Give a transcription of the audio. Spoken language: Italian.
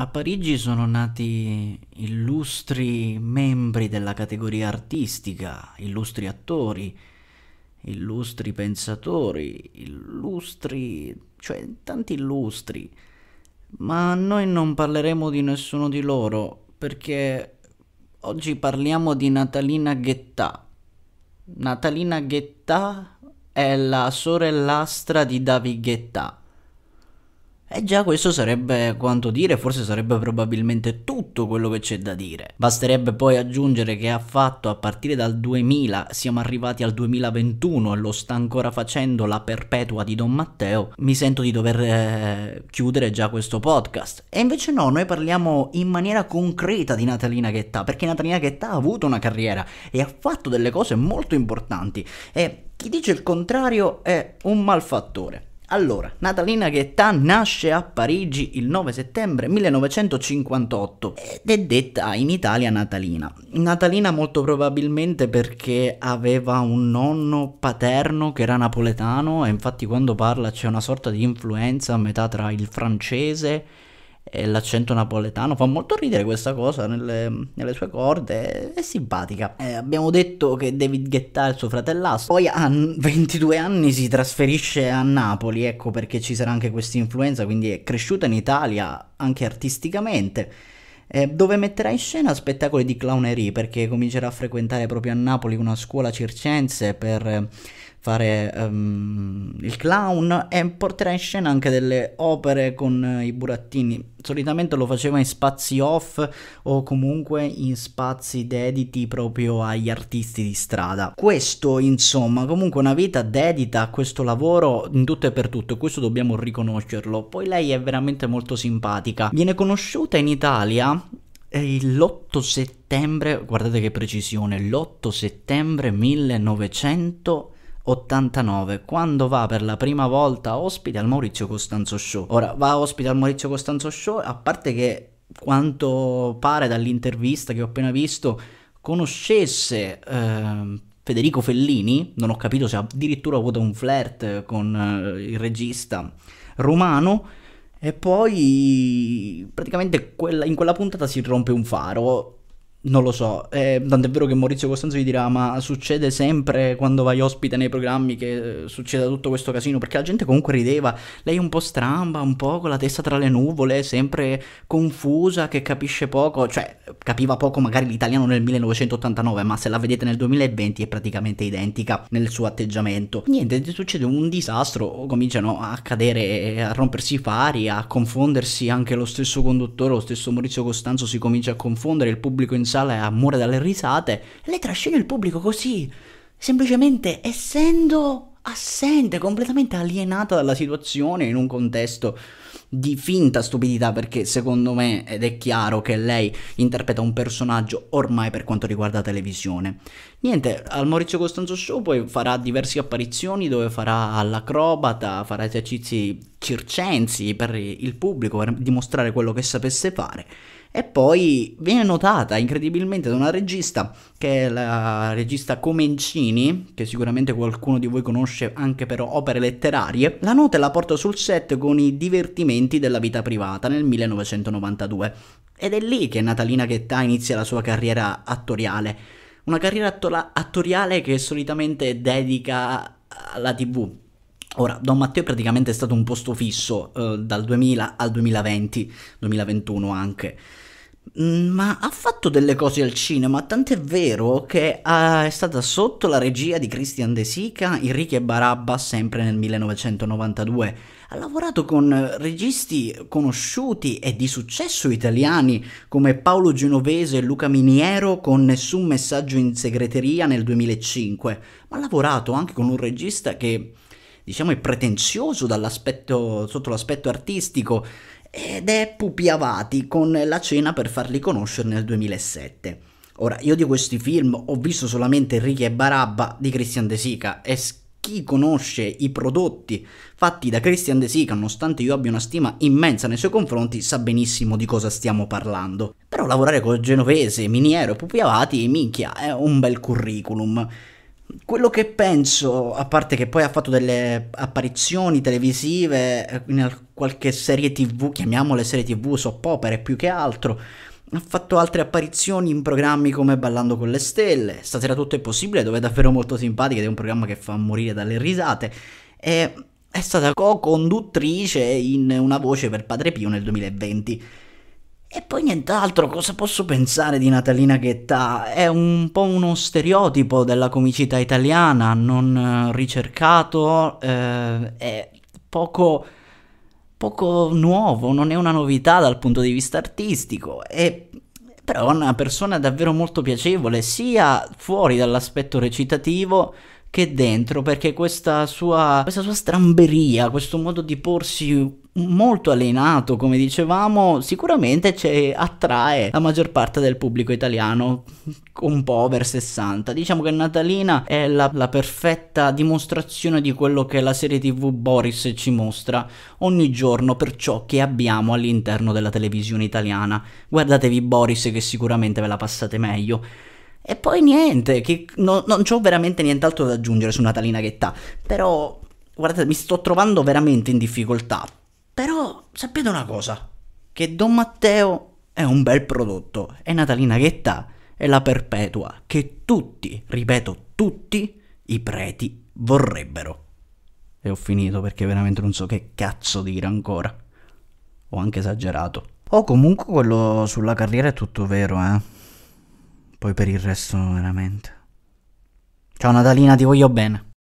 A Parigi sono nati illustri membri della categoria artistica, illustri attori, illustri pensatori, illustri... cioè tanti illustri. Ma noi non parleremo di nessuno di loro perché oggi parliamo di Natalina Ghettà. Natalina Ghettà è la sorellastra di David Ghettà e eh già questo sarebbe quanto dire, forse sarebbe probabilmente tutto quello che c'è da dire. Basterebbe poi aggiungere che ha fatto a partire dal 2000, siamo arrivati al 2021 e lo sta ancora facendo la perpetua di Don Matteo, mi sento di dover eh, chiudere già questo podcast. E invece no, noi parliamo in maniera concreta di Natalina Ghettà, perché Natalina Ghettà ha avuto una carriera e ha fatto delle cose molto importanti e chi dice il contrario è un malfattore. Allora, Natalina Ghettan nasce a Parigi il 9 settembre 1958 ed è detta in Italia Natalina. Natalina molto probabilmente perché aveva un nonno paterno che era napoletano e infatti quando parla c'è una sorta di influenza a metà tra il francese e l'accento napoletano. Fa molto ridere questa cosa nelle, nelle sue corde, è, simpatica. Eh, abbiamo detto che David Guetta è il suo fratellastro, poi a 22 anni si trasferisce a Napoli, ecco perché ci sarà anche questa influenza, quindi è cresciuta in Italia anche artisticamente. Eh, dove metterà in scena spettacoli di clownerie perché comincerà a frequentare proprio a Napoli una scuola circense per fare um, il clown e porterà in scena anche delle opere con eh, i burattini. Solitamente lo faceva in spazi off o comunque in spazi dediti proprio agli artisti di strada. Questo, insomma, comunque una vita dedita a questo lavoro in tutto e per tutto, questo dobbiamo riconoscerlo. Poi lei è veramente molto simpatica. Viene conosciuta in Italia eh, l'8 settembre, guardate che precisione, l'8 settembre 1900 89 quando va per la prima volta ospite al Maurizio Costanzo Show. Ora va ospite al Maurizio Costanzo Show, a parte che quanto pare dall'intervista che ho appena visto conoscesse eh, Federico Fellini, non ho capito se ha addirittura avuto un flirt con eh, il regista romano e poi praticamente quella, in quella puntata si rompe un faro non lo so, eh, tant'è vero che Maurizio Costanzo vi dirà ma succede sempre quando vai ospite nei programmi che eh, succeda tutto questo casino, perché la gente comunque rideva, lei è un po' stramba, un po' con la testa tra le nuvole, sempre confusa, che capisce poco, cioè capiva poco magari l'italiano nel 1989, ma se la vedete nel 2020 è praticamente identica nel suo atteggiamento. Niente, succede un disastro, cominciano a cadere, a rompersi i fari, a confondersi anche lo stesso conduttore, lo stesso Maurizio Costanzo si comincia a confondere, il pubblico in sale a muore dalle risate e lei trascina il pubblico così, semplicemente essendo assente, completamente alienata dalla situazione in un contesto di finta stupidità perché secondo me ed è chiaro che lei interpreta un personaggio ormai per quanto riguarda televisione. Niente, al Maurizio Costanzo Show poi farà diverse apparizioni dove farà all'acrobata, farà esercizi circensi per il pubblico per dimostrare quello che sapesse fare e poi viene notata incredibilmente da una regista che è la regista Comencini, che sicuramente qualcuno di voi conosce anche per opere letterarie, la nota la porta sul set con i divertimenti della vita privata nel 1992. Ed è lì che Natalina Ghettà inizia la sua carriera attoriale. Una carriera attor- attoriale che solitamente dedica alla tv, Ora, Don Matteo praticamente è stato un posto fisso eh, dal 2000 al 2020, 2021 anche. Mm, ma ha fatto delle cose al cinema, tant'è vero che eh, è stata sotto la regia di Christian De Sica, Enrique e Barabba, sempre nel 1992. Ha lavorato con registi conosciuti e di successo italiani come Paolo Genovese e Luca Miniero con Nessun messaggio in segreteria nel 2005, ma ha lavorato anche con un regista che diciamo, è pretenzioso sotto l'aspetto artistico ed è Pupi Avati con La cena per farli conoscere nel 2007. Ora, io di questi film ho visto solamente Ricchi e Barabba di Christian De Sica e chi conosce i prodotti fatti da Christian De Sica, nonostante io abbia una stima immensa nei suoi confronti, sa benissimo di cosa stiamo parlando. Però lavorare con Genovese, Miniero e Pupi Avati, minchia, è un bel curriculum. Quello che penso, a parte che poi ha fatto delle apparizioni televisive eh, in qualche serie tv, chiamiamole serie tv soap opere più che altro, ha fatto altre apparizioni in programmi come Ballando con le Stelle, Stasera tutto è possibile, dove è davvero molto simpatica ed è un programma che fa morire dalle risate, e è stata co-conduttrice in Una voce per Padre Pio nel 2020. E poi nient'altro, cosa posso pensare di Natalina Ghetta? È un po' uno stereotipo della comicità italiana, non eh, ricercato, eh, è poco, poco nuovo, non è una novità dal punto di vista artistico, è però è una persona davvero molto piacevole, sia fuori dall'aspetto recitativo, che dentro, perché questa sua, questa sua stramberia, questo modo di porsi molto allenato, come dicevamo, sicuramente ci attrae la maggior parte del pubblico italiano, un po' over 60. Diciamo che Natalina è la, la, perfetta dimostrazione di quello che la serie TV Boris ci mostra ogni giorno per ciò che abbiamo all'interno della televisione italiana. Guardatevi Boris che sicuramente ve la passate meglio. E poi niente, che no, non ho veramente nient'altro da aggiungere su Natalina Ghettà. Però, guardate, mi sto trovando veramente in difficoltà. Però sapete una cosa, che Don Matteo è un bel prodotto e Natalina Ghettà è la perpetua che tutti, ripeto, tutti i preti vorrebbero. E ho finito perché veramente non so che cazzo dire ancora. Ho anche esagerato. O oh, comunque quello sulla carriera è tutto vero, eh. Poi per il resto veramente. Ciao Natalina, ti voglio bene.